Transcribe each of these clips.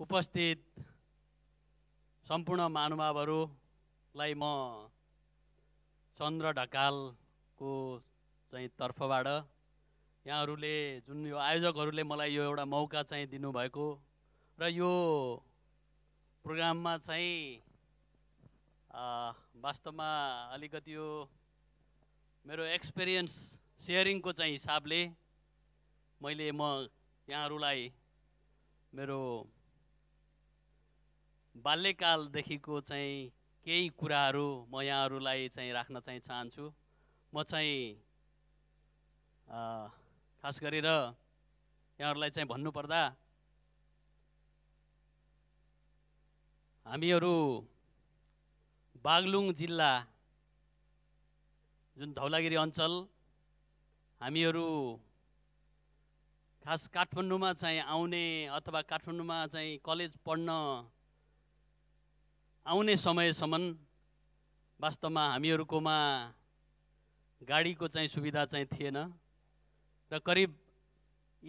उपस्थित सम्पूर्ण महानुभावहरूलाई म चन्द्र ढकालको चाहिँ तर्फबाट यहाँहरूले जुन यो आयोजकहरूले मलाई यो एउटा मौका चाहिँ दिनुभएको र यो प्रोग्राममा चाहिँ वास्तवमा अलिकति यो मेरो एक्सपिरियन्स सेयरिङको चाहिँ हिसाबले मैले म यहाँहरूलाई मेरो बाल्यकालदेखिको चाहिँ केही कुराहरू म यहाँहरूलाई चाहिँ राख्न चाहिँ चाहन्छु म चाहिँ खास गरेर यहाँहरूलाई चाहिँ भन्नुपर्दा हामीहरू बागलुङ जिल्ला जुन धौलागिरी अञ्चल हामीहरू खास काठमाडौँमा चाहिँ आउने अथवा काठमाडौँमा चाहिँ कलेज पढ्न आउने समयसम्म वास्तवमा हामीहरूकोमा गाडीको चाहिँ सुविधा चाहिँ थिएन र करिब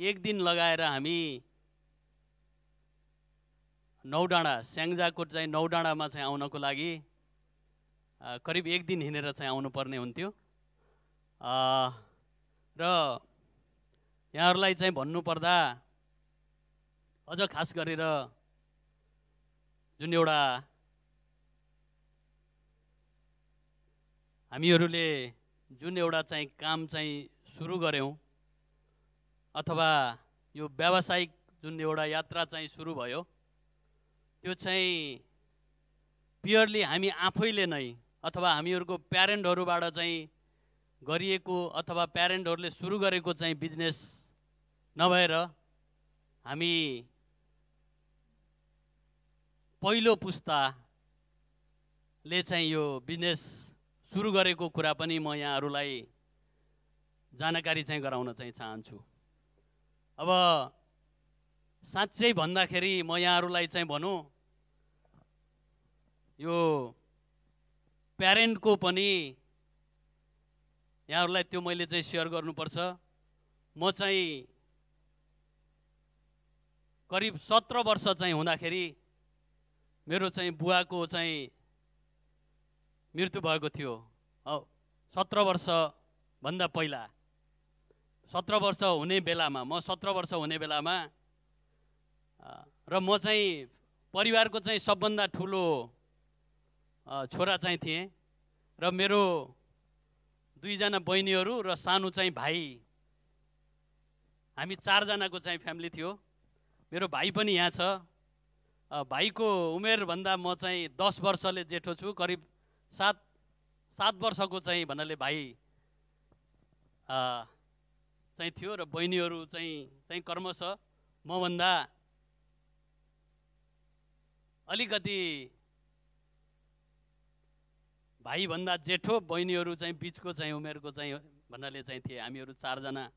एक दिन लगाएर हामी नौडाँडा स्याङ्जाको चाहिँ नौडाँडामा चाहिँ आउनको लागि करिब एक दिन हिँडेर चाहिँ आउनुपर्ने हुन्थ्यो र यहाँहरूलाई चाहिँ भन्नुपर्दा अझ खास गरेर जुन एउटा हामीहरूले जुन एउटा चाहिँ काम चाहिँ सुरु गऱ्यौँ अथवा यो व्यावसायिक जुन एउटा यात्रा चाहिँ सुरु भयो त्यो चाहिँ प्योरली हामी आफैले नै अथवा हामीहरूको प्यारेन्टहरूबाट चाहिँ गरिएको अथवा प्यारेन्टहरूले सुरु गरेको चाहिँ बिजनेस नभएर हामी पहिलो पुस्ताले चाहिँ यो बिजनेस सुरु गरेको कुरा पनि म यहाँहरूलाई जानकारी चाहिँ गराउन चाहिँ चाहन्छु अब साँच्चै भन्दाखेरि म यहाँहरूलाई चाहिँ भनौँ यो प्यारेन्टको पनि यहाँहरूलाई त्यो मैले चाहिँ सेयर गर्नुपर्छ म चाहिँ करिब सत्र वर्ष चाहिँ हुँदाखेरि मेरो चाहिँ बुवाको चाहिँ मृत्यु भएको थियो सत्र वर्षभन्दा पहिला सत्र वर्ष हुने बेलामा म सत्र वर्ष हुने बेलामा र म चाहिँ परिवारको चाहिँ सबभन्दा ठुलो छोरा चाहिँ थिएँ र मेरो दुईजना बहिनीहरू र सानो चाहिँ भाइ हामी चारजनाको चाहिँ फ्यामिली थियो मेरो भाइ पनि यहाँ छ भाइको उमेरभन्दा म चाहिँ दस वर्षले जेठो छु करिब सात सात वर्षको चाहिँ भन्नाले भाइ चाहिँ थियो र बहिनीहरू चाहिँ चाहिँ कर्मश मभन्दा अलिकति भाइभन्दा जेठो बहिनीहरू चाहिँ बिचको चाहिँ उमेरको चाहिँ भन्नाले चाहिँ थिए हामीहरू चारजना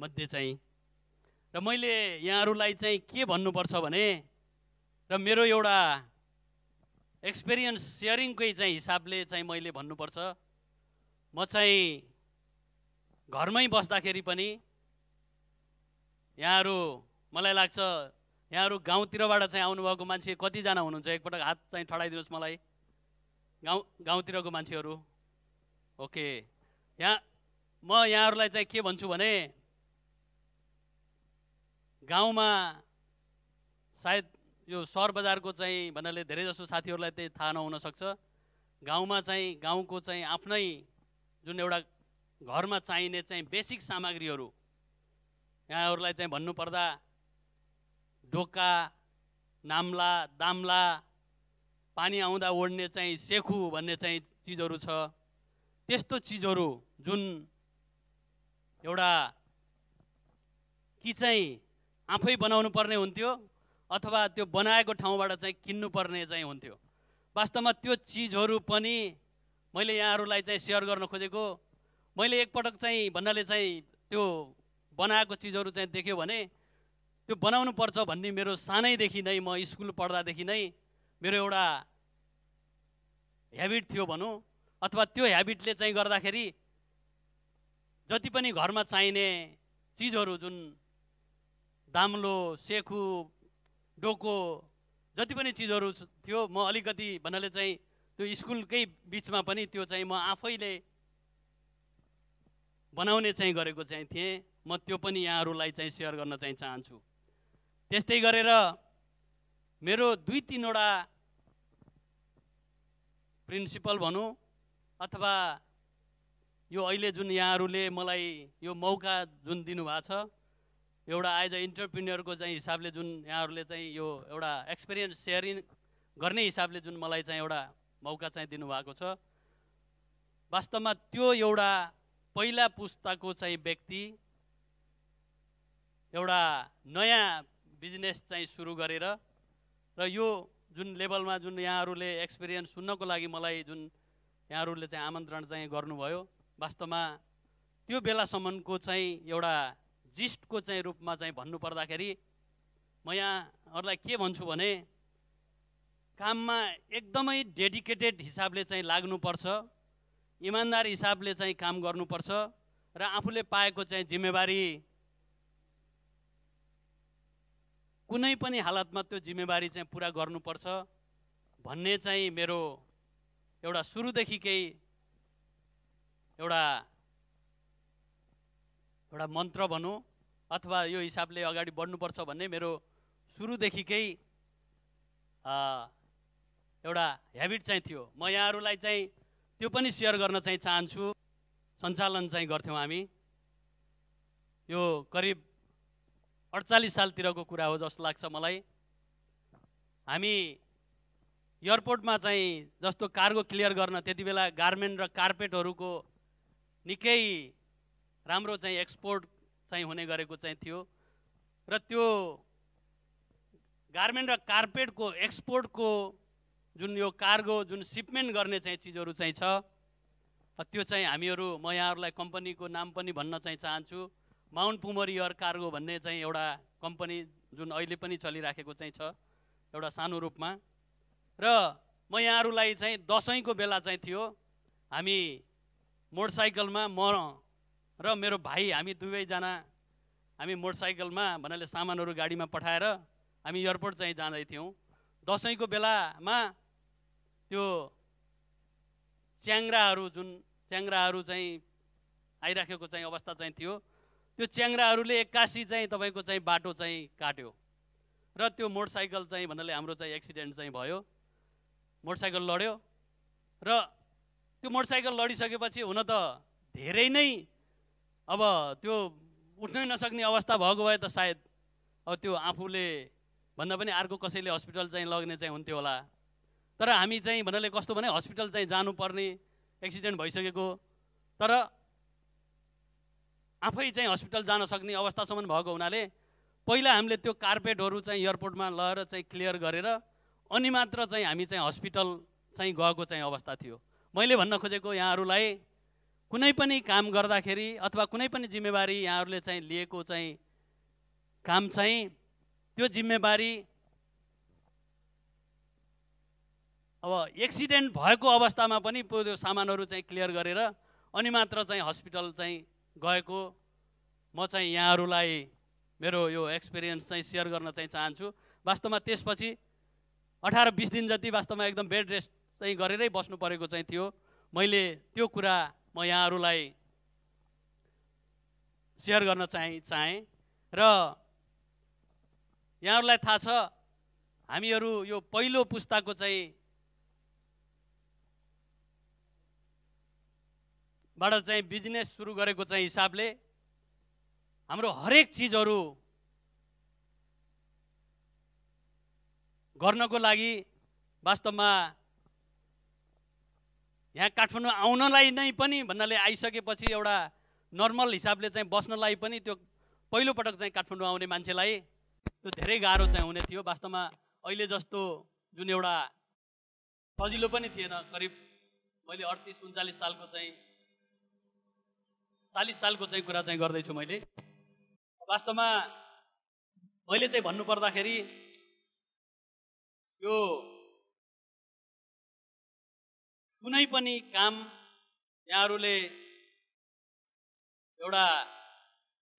मध्ये चाहिँ र मैले यहाँहरूलाई चाहिँ के भन्नुपर्छ भने र मेरो एउटा एक्सपिरियन्स सेयरिङकै चाहिँ हिसाबले चाहिँ मैले भन्नुपर्छ म चाहिँ घरमै बस्दाखेरि पनि यहाँहरू मलाई लाग्छ यहाँहरू गाउँतिरबाट चाहिँ आउनुभएको मान्छे कतिजना हुनुहुन्छ एकपटक हात चाहिँ ठडाइदिनुहोस् मलाई गाउँ गाउँतिरको मान्छेहरू ओके यहाँ म यहाँहरूलाई चाहिँ के भन्छु भने गाउँमा सायद यो सहर बजारको चाहिँ भन्नाले धेरै जसो साथीहरूलाई त्यही थाहा नहुनसक्छ गाउँमा चाहिँ गाउँको चाहिँ आफ्नै जुन एउटा घरमा चाहिने चाहिँ बेसिक सामग्रीहरू यहाँहरूलाई चाहिँ भन्नुपर्दा ढोका नाम्ला दाम्ला पानी आउँदा ओढ्ने चाहिँ सेखु भन्ने चाहिँ चिजहरू छ त्यस्तो चिजहरू जुन एउटा कि चाहिँ आफै बनाउनु पर्ने हुन्थ्यो अथवा त्यो बनाएको ठाउँबाट चाहिँ किन्नुपर्ने चाहिँ हुन्थ्यो वास्तवमा त्यो चिजहरू पनि मैले यहाँहरूलाई चाहिँ सेयर गर्न खोजेको मैले एकपटक चाहिँ भन्नाले चाहिँ त्यो बनाएको चिजहरू चाहिँ देख्यो भने त्यो बनाउनु पर्छ भन्ने मेरो सानैदेखि नै म स्कुल पढ्दादेखि नै मेरो एउटा ह्याबिट थियो भनौँ अथवा त्यो ह्याबिटले चाहिँ गर्दाखेरि जति पनि घरमा चाहिने चिजहरू जुन दाम्लो सेखु डोको जति पनि चिजहरू थियो म अलिकति भन्नाले चाहिँ त्यो स्कुलकै बिचमा पनि त्यो चाहिँ म आफैले बनाउने चाहिँ गरेको चाहिँ थिएँ म त्यो पनि यहाँहरूलाई चाहिँ सेयर गर्न चाहिँ चाहन्छु त्यस्तै गरेर मेरो दुई तिनवटा प्रिन्सिपल भनौँ अथवा यो अहिले जुन यहाँहरूले मलाई यो मौका जुन दिनुभएको छ एउटा एज अ इन्टरप्रिन्यरको चाहिँ हिसाबले जुन यहाँहरूले चाहिँ यो एउटा एक्सपिरियन्स सेयरिङ गर्ने हिसाबले जुन मलाई चाहिँ एउटा मौका चाहिँ दिनुभएको छ वास्तवमा त्यो एउटा पहिला पुस्ताको चाहिँ व्यक्ति एउटा नयाँ बिजनेस चाहिँ सुरु गरेर र यो जुन लेभलमा जुन यहाँहरूले एक्सपिरियन्स सुन्नको लागि मलाई जुन यहाँहरूले चाहिँ आमन्त्रण चाहिँ गर्नुभयो वास्तवमा त्यो बेलासम्मको चाहिँ एउटा जिस्टको चाहिँ रूपमा चाहिँ भन्नुपर्दाखेरि म यहाँहरूलाई के भन्छु भने काममा एकदमै डेडिकेटेड हिसाबले चाहिँ लाग्नुपर्छ इमान्दार हिसाबले चाहिँ काम गर्नुपर्छ र आफूले पाएको चाहिँ जिम्मेवारी कुनै पनि हालतमा त्यो जिम्मेवारी चाहिँ पुरा गर्नुपर्छ भन्ने चाहिँ मेरो एउटा सुरुदेखिकै एउटा एउटा मन्त्र भनौँ अथवा यो हिसाबले अगाडि बढ्नुपर्छ भन्ने मेरो सुरुदेखिकै एउटा हेबिट चाहिँ थियो म यहाँहरूलाई चाहिँ त्यो पनि सेयर गर्न चाहिँ चाहन्छु सञ्चालन चाहिँ गर्थ्यौँ हामी यो करिब अडचालिस सालतिरको कुरा हो जस्तो लाग्छ मलाई हामी एयरपोर्टमा चाहिँ जस्तो कार्गो क्लियर गर्न त्यति बेला गार्मेन्ट र कार्पेटहरूको निकै राम्रो चाहिँ एक्सपोर्ट चाहिँ हुने गरेको चाहिँ थियो र त्यो गार्मेन्ट र कार्पेटको एक्सपोर्टको जुन यो कार्गो जुन सिपमेन्ट गर्ने चाहिँ चिजहरू चाहिँ छ त्यो चाहिँ हामीहरू म यहाँहरूलाई कम्पनीको नाम पनि भन्न चाहिँ चाहन्छु माउन्ट पुमरियर कार्गो भन्ने चाहिँ एउटा कम्पनी जुन अहिले पनि चलिराखेको चाहिँ छ एउटा सानो रूपमा र म यहाँहरूलाई चाहिँ दसैँको बेला चाहिँ थियो हामी मोटरसाइकलमा म र मेरो भाइ हामी दुवैजना हामी मोटरसाइकलमा भन्नाले सामानहरू गाडीमा पठाएर हामी एयरपोर्ट चाहिँ जाँदैथ्यौँ दसैँको बेलामा त्यो च्याङ्राहरू जुन च्याङ्राहरू चाहिँ आइराखेको चाहिँ अवस्था चाहिँ थियो त्यो च्याङ्राहरूले एक्कासी चाहिँ तपाईँको चाहिँ बाटो चाहिँ काट्यो र त्यो मोटरसाइकल चाहिँ भन्नाले हाम्रो चाहिँ एक्सिडेन्ट चाहिँ भयो मोटरसाइकल लड्यो र त्यो मोटरसाइकल लडिसकेपछि हुन त धेरै नै अब त्यो उठ्नै नसक्ने अवस्था भएको भए त सायद अब त्यो आफूले भन्दा पनि अर्को कसैले हस्पिटल चाहिँ लग्ने चाहिँ हुन्थ्यो होला तर हामी चाहिँ भन्नाले कस्तो भने हस्पिटल चाहिँ जानुपर्ने एक्सिडेन्ट भइसकेको तर आफै चाहिँ हस्पिटल जान सक्ने अवस्थासम्म भएको हुनाले पहिला हामीले त्यो कार्पेटहरू चाहिँ एयरपोर्टमा लगेर चाहिँ क्लियर गरेर अनि मात्र चाहिँ हामी चाहिँ हस्पिटल चाहिँ गएको चाहिँ अवस्था थियो मैले भन्न खोजेको यहाँहरूलाई कुनै पनि काम गर्दाखेरि अथवा कुनै पनि जिम्मेवारी यहाँहरूले चाहिँ लिएको चाहिँ काम चाहिँ त्यो जिम्मेवारी अब एक्सिडेन्ट भएको अवस्थामा पनि त्यो सामानहरू चाहिँ क्लियर गरेर अनि मात्र चाहिँ हस्पिटल चाहिँ गएको म चाहिँ यहाँहरूलाई मेरो यो एक्सपिरियन्स चाहिँ सेयर गर्न चाहिँ चाहन्छु वास्तवमा त्यसपछि अठार बिस दिन जति वास्तवमा एकदम बेड रेस्ट चाहिँ गरेरै बस्नु परेको चाहिँ थियो मैले त्यो कुरा म यहाँहरूलाई सेयर गर्न चाहे चाहे र यहाँहरूलाई थाहा छ हामीहरू यो पहिलो पुस्ताको चाहिँ बाट चाहिँ बिजनेस सुरु गरेको चाहिँ हिसाबले हाम्रो हरेक चिजहरू गर्नको लागि वास्तवमा यहाँ काठमाडौँ आउनलाई नै पनि भन्नाले आइसकेपछि एउटा नर्मल हिसाबले चाहिँ बस्नलाई पनि त्यो पहिलोपटक चाहिँ काठमाडौँ आउने मान्छेलाई त्यो धेरै गाह्रो चाहिँ हुने थियो वास्तवमा अहिले जस्तो जुन एउटा सजिलो पनि थिएन करिब मैले अडतिस उन्चालिस सालको चाहिँ चालिस सालको चाहिँ कुरा चाहिँ गर्दैछु मैले वास्तवमा मैले चाहिँ भन्नुपर्दाखेरि यो कुनै पनि काम यहाँहरूले एउटा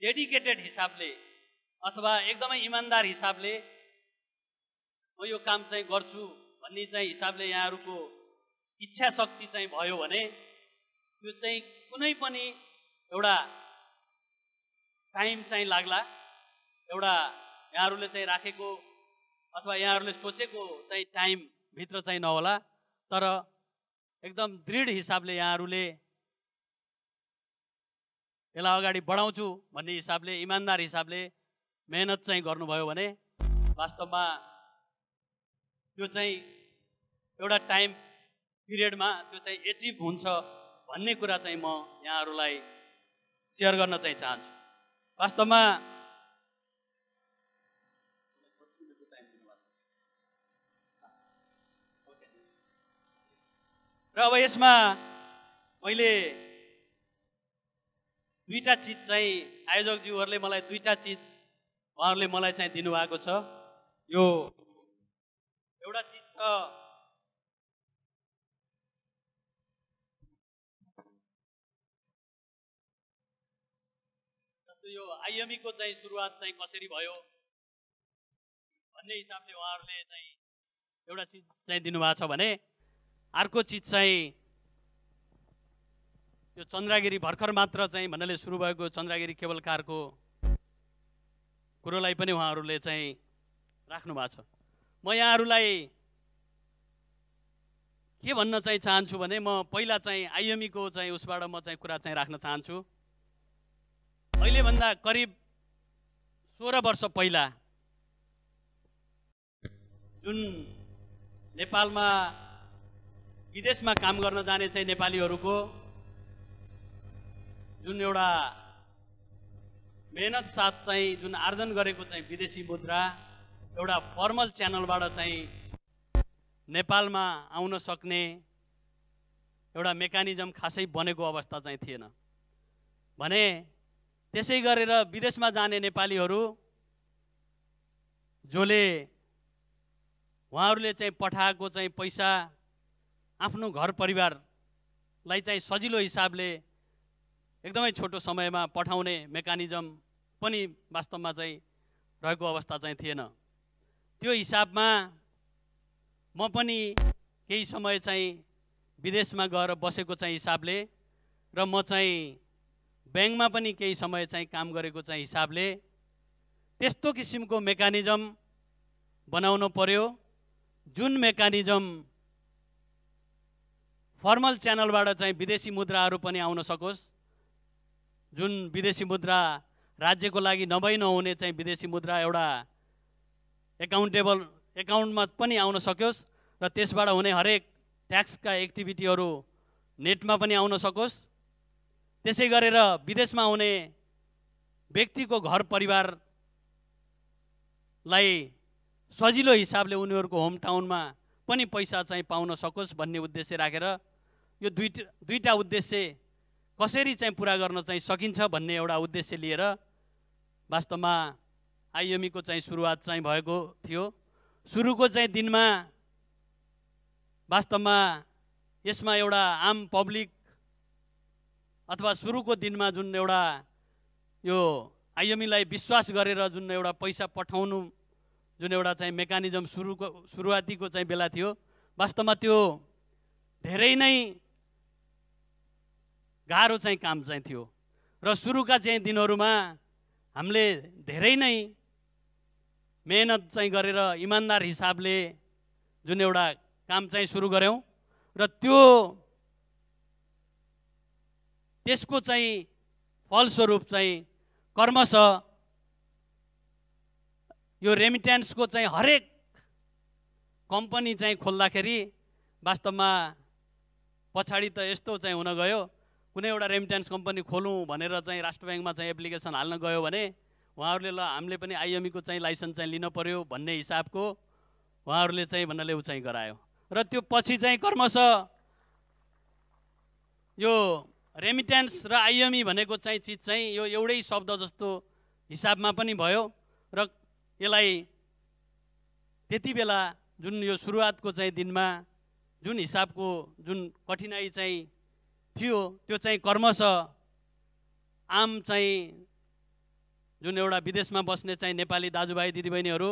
डेडिकेटेड हिसाबले अथवा एकदमै इमान्दार हिसाबले म यो काम चाहिँ गर्छु भन्ने चाहिँ हिसाबले यहाँहरूको इच्छा शक्ति चाहिँ भयो भने त्यो चाहिँ कुनै पनि एउटा टाइम चाहिँ लाग्ला एउटा यहाँहरूले चाहिँ राखेको अथवा यहाँहरूले सोचेको चाहिँ टाइमभित्र चाहिँ नहोला तर एकदम दृढ हिसाबले यहाँहरूले यसलाई अगाडि बढाउँछु भन्ने हिसाबले इमान्दार हिसाबले मेहनत चाहिँ गर्नुभयो भने वास्तवमा त्यो चाहिँ एउटा टाइम पिरियडमा त्यो चाहिँ एचिभ हुन्छ भन्ने कुरा चाहिँ म यहाँहरूलाई सेयर गर्न चाहिँ चाहन्छु वास्तवमा र अब यसमा मैले दुईवटा चिज चाहिँ आयोजकज्यूहरूले मलाई दुईवटा चिज उहाँहरूले मलाई चाहिँ दिनुभएको छ यो एउटा चिज छ यो आइएमईको चाहिँ सुरुवात चाहिँ कसरी भयो भन्ने हिसाबले उहाँहरूले चाहिँ एउटा चिज चाहिँ दिनुभएको छ भने अर्को चिज चाहिँ यो चन्द्रगिरी भर्खर मात्र चाहिँ भन्नाले सुरु भएको चन्द्रगिरी केवल कुरोलाई पनि उहाँहरूले चाहिँ राख्नु भएको छ म यहाँहरूलाई के भन्न चाहिँ चाहन्छु भने म पहिला चाहिँ आइएमईको चाहिँ उसबाट म चाहिँ कुरा चाहिँ राख्न चाहन्छु अहिलेभन्दा करिब सोह्र वर्ष पहिला जुन नेपालमा विदेशमा काम गर्न जाने चाहिँ नेपालीहरूको जुन एउटा मेहनत साथ चाहिँ जुन आर्जन गरेको चाहिँ विदेशी मुद्रा एउटा फर्मल च्यानलबाट चाहिँ नेपालमा आउन सक्ने एउटा मेकानिजम खासै बनेको अवस्था चाहिँ थिएन भने त्यसै गरेर विदेशमा जाने नेपालीहरू जसले उहाँहरूले चाहिँ पठाएको चाहिँ पैसा आफ्नो घर परिवारलाई चाहिँ सजिलो हिसाबले एकदमै छोटो समयमा पठाउने मेकानिजम पनि वास्तवमा चाहिँ रहेको अवस्था चाहिँ थिएन त्यो हिसाबमा म पनि केही समय चाहिँ विदेशमा गएर बसेको चाहिँ हिसाबले र म चाहिँ ब्याङ्कमा पनि केही समय चाहिँ काम गरेको चाहिँ हिसाबले त्यस्तो किसिमको मेकानिजम बनाउनु पर्यो जुन मेकानिजम फर्मल च्यानलबाट चाहिँ विदेशी मुद्राहरू पनि आउन सकोस् जुन विदेशी मुद्रा राज्यको लागि नभई नहुने चाहिँ विदेशी मुद्रा एउटा एकाउन्टेबल एकाउन्टमा पनि आउन सकियोस् र त्यसबाट हुने हरेक ट्याक्सका एक्टिभिटीहरू नेटमा पनि आउन सकोस् त्यसै गरेर विदेशमा हुने व्यक्तिको घर परिवारलाई सजिलो हिसाबले उनीहरूको होम टाउनमा पनि पैसा चाहिँ पाउन सकोस् भन्ने उद्देश्य राखेर यो दुई दुईवटा उद्देश्य कसरी चाहिँ पुरा गर्न चाहिँ सकिन्छ भन्ने एउटा उद्देश्य लिएर वास्तवमा आइएमईको चाहिँ सुरुवात चाहिँ भएको थियो सुरुको चाहिँ दिनमा वास्तवमा यसमा एउटा आम पब्लिक अथवा सुरुको दिनमा जुन एउटा यो आइएमईलाई विश्वास गरेर जुन एउटा पैसा पठाउनु जुन एउटा चाहिँ मेकानिजम सुरुको सुरुवातीको चाहिँ बेला थियो वास्तवमा त्यो धेरै नै गाह्रो चाहिँ काम चाहिँ थियो र सुरुका चाहिँ दिनहरूमा हामीले धेरै नै मेहनत चाहिँ गरेर इमान्दार हिसाबले जुन एउटा काम चाहिँ सुरु गऱ्यौँ र त्यो त्यसको चाहिँ फलस्वरूप चाहिँ कर्मश यो रेमिट्यान्सको चाहिँ हरेक कम्पनी चाहिँ खोल्दाखेरि वास्तवमा पछाडि त यस्तो चाहिँ हुन गयो कुनै एउटा रेमिट्यान्स कम्पनी खोलौँ भनेर चाहिँ राष्ट्र ब्याङ्कमा चाहिँ एप्लिकेसन हाल्न गयो भने उहाँहरूले ल हामीले पनि आइएमईको चाहिँ लाइसेन्स चाहिँ लिन पऱ्यो भन्ने हिसाबको उहाँहरूले चाहिँ भन्नाले ऊ चाहिँ गरायो र त्यो पछि चाहिँ कर्मशः यो रेमिट्यान्स र आइएमई भनेको चाहिँ चिज चाहिँ यो एउटै शब्द जस्तो हिसाबमा पनि भयो र यसलाई त्यति बेला जुन यो सुरुवातको चाहिँ दिनमा जुन हिसाबको जुन कठिनाइ चाहिँ थियो त्यो चाहिँ कर्मश आम चाहिँ जुन एउटा विदेशमा बस्ने चाहिँ नेपाली दाजुभाइ दिदीबहिनीहरू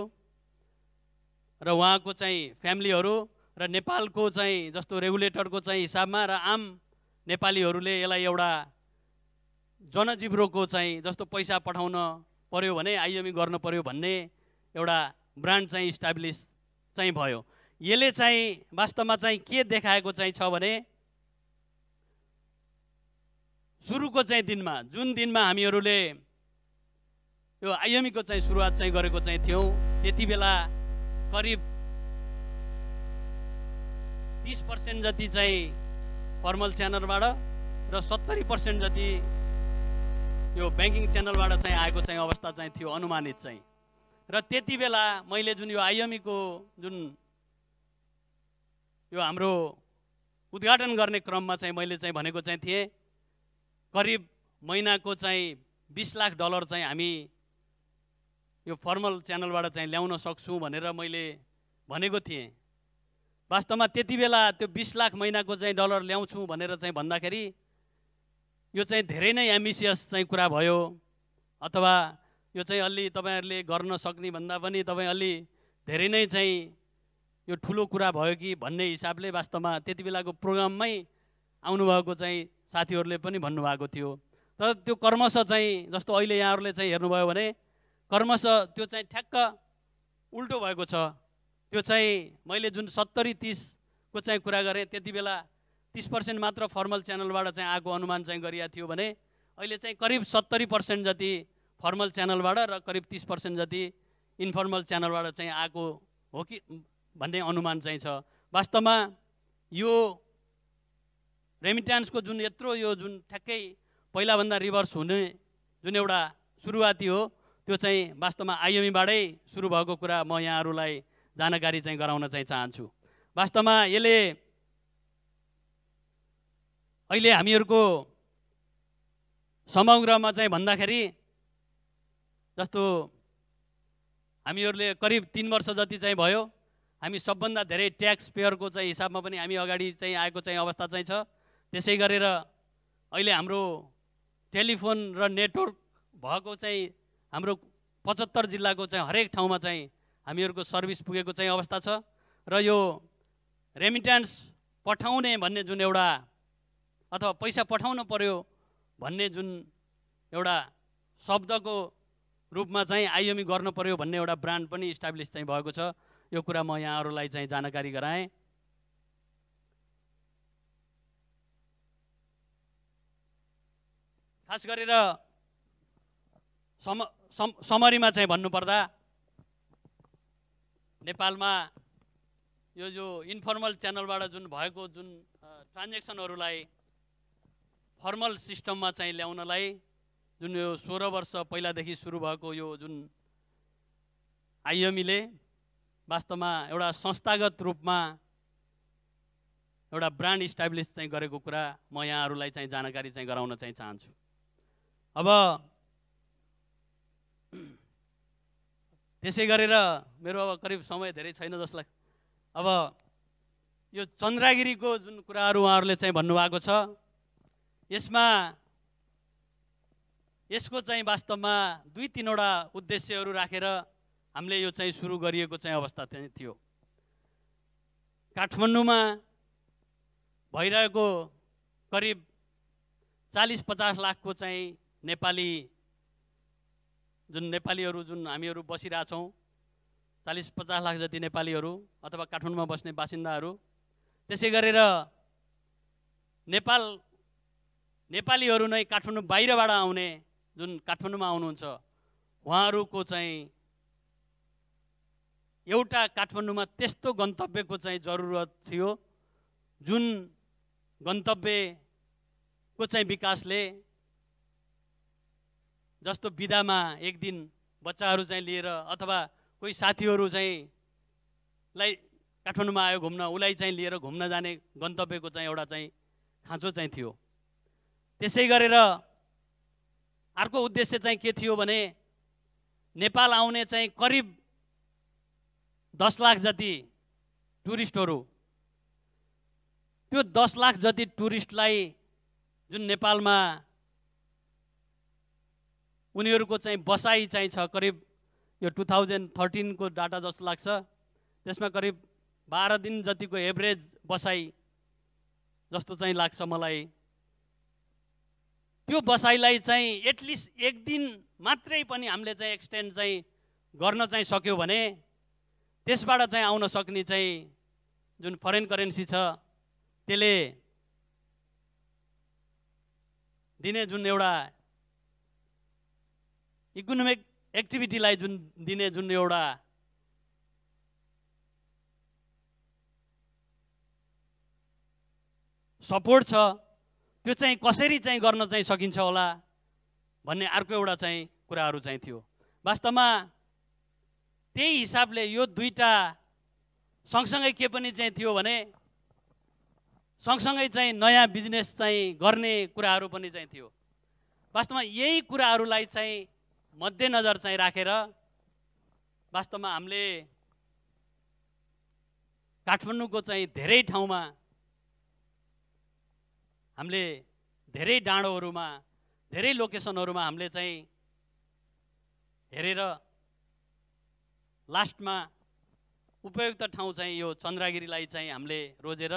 र उहाँको चाहिँ फ्यामिलीहरू र नेपालको चाहिँ जस्तो रेगुलेटरको चाहिँ हिसाबमा र आम नेपालीहरूले यसलाई एउटा जनजिब्रोको चाहिँ जस्तो पैसा पठाउन पर्यो भने आइएमई गर्नु पर्यो भन्ने एउटा ब्रान्ड चाहिँ इस्टाब्लिस चाहिँ भयो यसले चाहिँ वास्तवमा चाहिँ के देखाएको चाहिँ छ भने सुरुको चाहिँ दिनमा जुन दिनमा हामीहरूले यो आइएमईको चाहिँ सुरुवात चाहिँ गरेको चाहिँ थियौँ त्यति बेला करिब तिस पर्सेन्ट जति चाहिँ फर्मल च्यानलबाट र सत्तरी पर्सेन्ट जति यो ब्याङ्किङ च्यानलबाट चाहिँ आएको चाहिँ अवस्था चाहिँ थियो अनुमानित चाहिँ र त्यति बेला मैले जुन यो आइएमईको जुन यो हाम्रो उद्घाटन गर्ने क्रममा चाहिँ मैले चाहिँ भनेको चाहिँ थिएँ करिब महिनाको चाहिँ बिस लाख डलर चाहिँ हामी यो फर्मल च्यानलबाट चाहिँ ल्याउन सक्छौँ भनेर मैले भनेको थिएँ वास्तवमा त्यति बेला त्यो बिस लाख महिनाको चाहिँ डलर ल्याउँछु भनेर चाहिँ भन्दाखेरि यो चाहिँ धेरै नै एम्बिसियस चाहिँ कुरा भयो अथवा यो चाहिँ अलि तपाईँहरूले गर्न सक्ने भन्दा पनि तपाईँ अलि धेरै नै चाहिँ यो ठुलो कुरा भयो कि भन्ने हिसाबले वास्तवमा त्यति बेलाको प्रोग्राममै आउनुभएको चाहिँ साथीहरूले पनि भन्नुभएको थियो तर त्यो कर्मश चाहिँ जस्तो अहिले यहाँहरूले चाहिँ हेर्नुभयो भने कर्मश त्यो चाहिँ ठ्याक्क उल्टो भएको छ त्यो चाहिँ मैले जुन सत्तरी तिसको चाहिँ कुरा गरेँ त्यति बेला तिस पर्सेन्ट मात्र फर्मल च्यानलबाट चाहिँ आएको अनुमान चाहिँ गरिएको थियो भने अहिले चाहिँ करिब सत्तरी पर्सेन्ट जति फर्मल च्यानलबाट र करिब तिस पर्सेन्ट जति इन्फर्मल च्यानलबाट चाहिँ आएको हो कि भन्ने अनुमान चाहिँ छ वास्तवमा यो रेमिट्यान्सको जुन यत्रो यो जुन ठ्याक्कै पहिलाभन्दा रिभर्स हुने जुन एउटा सुरुवाती हो त्यो चाहिँ वास्तवमा आइएमईबाटै सुरु भएको कुरा म यहाँहरूलाई जानकारी चाहिँ गराउन चाहिँ चाहन्छु वास्तवमा यसले अहिले हामीहरूको समग्रमा चाहिँ भन्दाखेरि जस्तो हामीहरूले करिब तिन वर्ष जति चाहिँ भयो हामी सबभन्दा धेरै ट्याक्स पेयरको चाहिँ हिसाबमा पनि हामी अगाडि चाहिँ आएको चाहिँ अवस्था चाहिँ छ त्यसै गरेर अहिले हाम्रो टेलिफोन र नेटवर्क भएको चाहिँ हाम्रो पचहत्तर जिल्लाको चाहिँ हरेक ठाउँमा चाहिँ हामीहरूको सर्भिस पुगेको चाहिँ अवस्था छ र यो रेमिट्यान्स पठाउने भन्ने जुन एउटा अथवा पैसा पठाउनु पर्यो भन्ने जुन एउटा शब्दको रूपमा चाहिँ आइएमई गर्नु पर्यो भन्ने एउटा ब्रान्ड पनि इस्टाब्लिस चाहिँ भएको छ यो कुरा म यहाँहरूलाई चाहिँ जानकारी गराएँ खास गरेर सम सम समरीमा चाहिँ भन्नुपर्दा नेपालमा यो जो इन्फर्मल च्यानलबाट जुन भएको जुन ट्रान्जेक्सनहरूलाई फर्मल सिस्टममा चाहिँ ल्याउनलाई जुन यो सोह्र वर्ष पहिलादेखि सुरु भएको यो जुन आइएमईले वास्तवमा एउटा संस्थागत रूपमा एउटा ब्रान्ड इस्टाब्लिस चाहिँ गरेको कुरा म यहाँहरूलाई चाहिँ जानकारी चाहिँ गराउन चाहिँ चाहन्छु अब त्यसै गरेर मेरो अब करिब समय धेरै छैन जसलाई अब यो चन्द्रगिरीको जुन कुराहरू उहाँहरूले चाहिँ भन्नुभएको छ यसमा यसको चाहिँ वास्तवमा दुई तिनवटा उद्देश्यहरू राखेर हामीले यो चाहिँ सुरु गरिएको चाहिँ अवस्था चाहिँ थियो काठमाडौँमा भइरहेको करिब चालिस पचास लाखको चाहिँ नेपाली जुन नेपालीहरू जुन हामीहरू बसिरहेछौँ चालिस पचास लाख जति नेपालीहरू अथवा काठमाडौँमा बस्ने बासिन्दाहरू त्यसै गरेर नेपाल नेपालीहरू नै काठमाडौँ बाहिरबाट आउने जुन काठमाडौँमा आउनुहुन्छ उहाँहरूको चाहिँ एउटा काठमाडौँमा त्यस्तो गन्तव्यको चाहिँ जरुरत थियो जुन गन्तव्यको चाहिँ विकासले जस्तो बिदामा एक दिन बच्चाहरू चाहिँ लिएर अथवा कोही साथीहरू चाहिँ लाई काठमाडौँमा आयो घुम्न उसलाई चाहिँ लिएर घुम्न जाने गन्तव्यको चाहिँ एउटा चाहिँ खाँचो चाहिँ थियो त्यसै गरेर अर्को उद्देश्य चाहिँ के थियो भने नेपाल आउने चाहिँ करिब दस लाख जति टुरिस्टहरू त्यो दस लाख जति टुरिस्टलाई जुन नेपालमा उनीहरूको चाहिँ बसाइ चाहिँ छ करिब यो टु थाउजन्ड थर्टिनको डाटा जस्तो लाग्छ त्यसमा करिब बाह्र दिन जतिको एभरेज बसाइ जस्तो चाहिँ लाग्छ मलाई त्यो बसाइलाई चाहिँ एटलिस्ट एक दिन मात्रै पनि हामीले चाहिँ एक्सटेन्ड चाहिँ गर्न चाहिँ सक्यो भने त्यसबाट चाहिँ आउन सक्ने चाहिँ जुन फरेन करेन्सी छ त्यसले दिने जुन एउटा इकोनोमिक एक्टिभिटीलाई जुन दिने जुन एउटा सपोर्ट छ त्यो चाहिँ कसरी चाहिँ गर्न चाहिँ सकिन्छ होला भन्ने अर्को एउटा चाहिँ कुराहरू चाहिँ थियो वास्तवमा त्यही हिसाबले यो दुईवटा सँगसँगै के पनि चाहिँ थियो भने सँगसँगै चाहिँ नयाँ बिजनेस चाहिँ गर्ने कुराहरू पनि चाहिँ थियो वास्तवमा यही कुराहरूलाई चाहिँ मध्यनजर चाहिँ राखेर वास्तवमा हामीले काठमाडौँको चाहिँ धेरै ठाउँमा हामीले धेरै डाँडोहरूमा धेरै लोकेसनहरूमा हामीले चाहिँ हेरेर लास्टमा उपयुक्त ठाउँ चाहिँ यो चन्द्रगिरीलाई चाहिँ हामीले रोजेर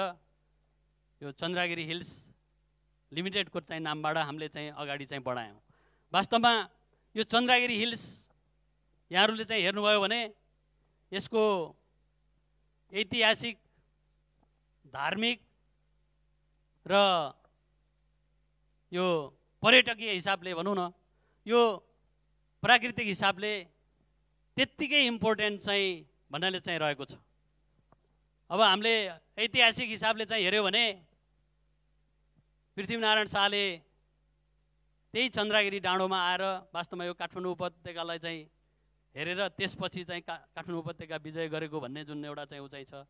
यो चन्द्रगिरी हिल्स लिमिटेडको चाहिँ नामबाट हामीले चाहिँ अगाडि चाहिँ बढायौँ वास्तवमा यो चन्द्रगिरी हिल्स यहाँहरूले चाहिँ हेर्नुभयो भने यसको ऐतिहासिक धार्मिक र यो पर्यटकीय हिसाबले भनौँ न यो प्राकृतिक हिसाबले त्यत्तिकै इम्पोर्टेन्ट चाहिँ भन्नाले चाहिँ रहेको छ अब हामीले ऐतिहासिक हिसाबले चाहिँ हेऱ्यो भने पृथ्वीनारायण शाहले त्यही चन्द्रागिरी डाँडोमा आएर वास्तवमा यो काठमाडौँ उपत्यकालाई चाहिँ हेरेर त्यसपछि चाहिँ का काठमाडौँ उपत्यका विजय गरेको भन्ने जुन एउटा चाहिँ उचाइ छ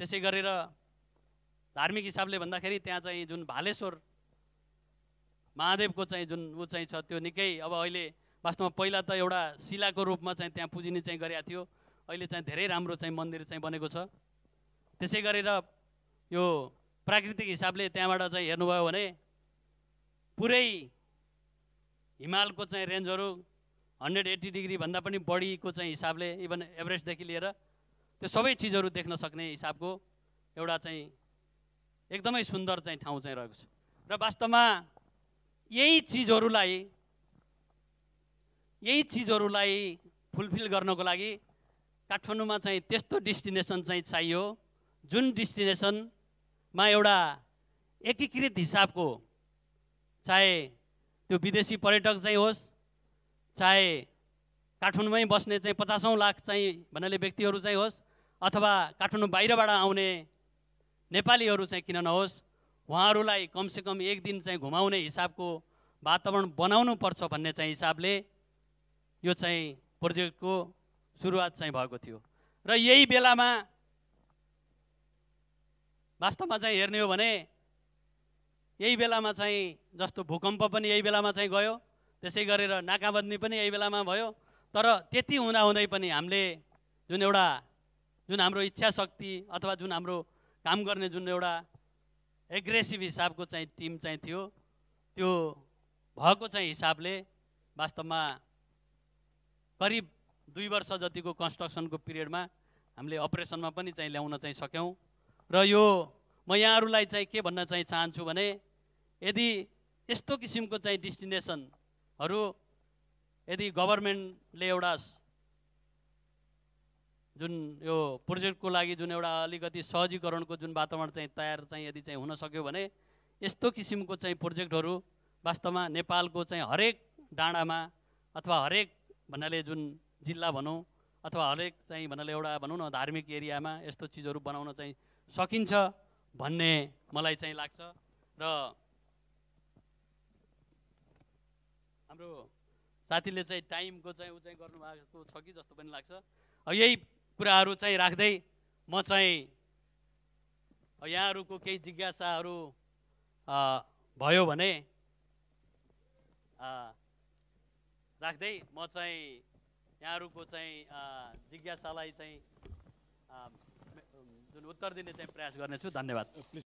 त्यसै गरेर धार्मिक हिसाबले भन्दाखेरि त्यहाँ चाहिँ जुन भालेश्वर महादेवको चाहिँ जुन उचाइ छ त्यो निकै अब अहिले वास्तवमा पहिला त एउटा शिलाको रूपमा चाहिँ त्यहाँ पुजिने चाहिँ गरेको थियो अहिले चाहिँ धेरै राम्रो चाहिँ मन्दिर चाहिँ बनेको छ त्यसै गरेर यो प्राकृतिक हिसाबले त्यहाँबाट चाहिँ हेर्नुभयो भने पुरै हिमालको चाहिँ रेन्जहरू हन्ड्रेड एट्टी डिग्रीभन्दा पनि बढीको चाहिँ हिसाबले इभन एभरेस्टदेखि लिएर त्यो सबै चिजहरू देख्न सक्ने हिसाबको एउटा चाहिँ एकदमै सुन्दर चाहिँ ठाउँ चाहिँ रहेको छ र वास्तवमा यही चिजहरूलाई यही चिजहरूलाई फुलफिल गर्नको लागि काठमाडौँमा चाहिँ त्यस्तो डेस्टिनेसन चाहिँ चाहियो जुन डेस्टिनेसनमा एउटा एकीकृत हिसाबको चाहे त्यो विदेशी पर्यटक चाहिँ होस् चाहे काठमाडौँमै बस्ने चाहिँ पचासौँ लाख चाहिँ भन्नाले व्यक्तिहरू चाहिँ होस् अथवा काठमाडौँ बाहिरबाट आउने नेपालीहरू चाहिँ किन नहोस् उहाँहरूलाई कमसेकम एक दिन चाहिँ घुमाउने हिसाबको वातावरण बनाउनु पर्छ भन्ने चाहिँ हिसाबले यो चाहिँ प्रोजेक्टको सुरुवात चाहिँ भएको थियो र यही बेलामा वास्तवमा चाहिँ हेर्ने हो भने यही बेलामा चाहिँ जस्तो भूकम्प पनि यही बेलामा चाहिँ गयो त्यसै गरेर नाकाबन्दी पनि यही बेलामा भयो तर त्यति हुँदाहुँदै पनि हामीले जुन एउटा जुन हाम्रो इच्छा शक्ति अथवा जुन हाम्रो काम गर्ने जुन एउटा एग्रेसिभ हिसाबको चाहिँ टिम चाहिँ थियो त्यो भएको चाहिँ हिसाबले वास्तवमा करिब दुई वर्ष जतिको कन्स्ट्रक्सनको पिरियडमा हामीले अपरेसनमा पनि चाहिँ ल्याउन चाहिँ सक्यौँ र यो म यहाँहरूलाई चाहिँ के भन्न चाहिँ चाहन्छु भने यदि यस्तो किसिमको चाहिँ डेस्टिनेसनहरू यदि गभर्मेन्टले एउटा जुन यो प्रोजेक्टको लागि जुन एउटा अलिकति सहजीकरणको जुन वातावरण चाहिँ तयार चाहिँ यदि चाहिँ हुन सक्यो भने यस्तो किसिमको चाहिँ प्रोजेक्टहरू वास्तवमा नेपालको चाहिँ हरेक डाँडामा अथवा हरेक भन्नाले जुन जिल्ला भनौँ अथवा हरेक चाहिँ भन्नाले एउटा भनौँ न धार्मिक एरियामा यस्तो चिजहरू बनाउन चाहिँ सकिन्छ भन्ने मलाई चाहिँ लाग्छ र हाम्रो साथीले चाहिँ टाइमको चाहिँ ऊ चाहिँ गर्नुभएको छ कि जस्तो पनि लाग्छ यही कुराहरू चाहिँ राख्दै म चाहिँ यहाँहरूको केही जिज्ञासाहरू भयो भने राख्दै म चाहिँ यहाँहरूको चाहिँ जिज्ञासालाई चाहिँ जुन उत्तर दिने चाहिँ प्रयास गर्नेछु धन्यवाद